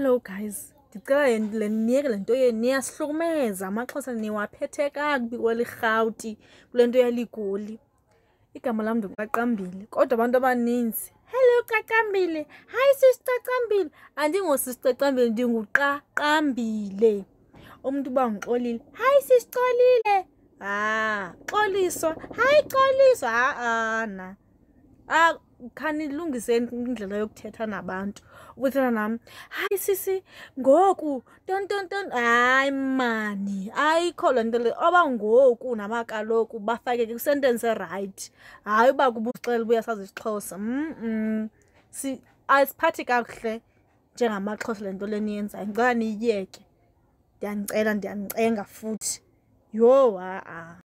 hello guys ndicela niyeke le nto yenu niyasihlukumeza amaxhosa niwaphethe kakubi kweli rhawuti kule nto yaligoli igama lam ndiqaqambile kodwa abantu abaninzi hello qaqambile hayi sisiqaqambile andingosisiqaqambile ndinguqaqambile umntu uba ngixolile hayi sisixolile ha xoliswa hayi xoliswa ha-ana ah, Ah, khanilungise indlela yokuthetha nabantu ubuthetha nam hayi sisi ngoku tontonton hayi mani ayikho loo nto le oba ngoku namakaloku bafakeke kwisentensi erayithi hayi uba kubuxela ubuyasazi isixhosa asiphathi kakuhle njengamaxhosa le nto le niyenzayo ndicela niyiyeke ndiyandicela ndiyandicenga futhi yho ha-a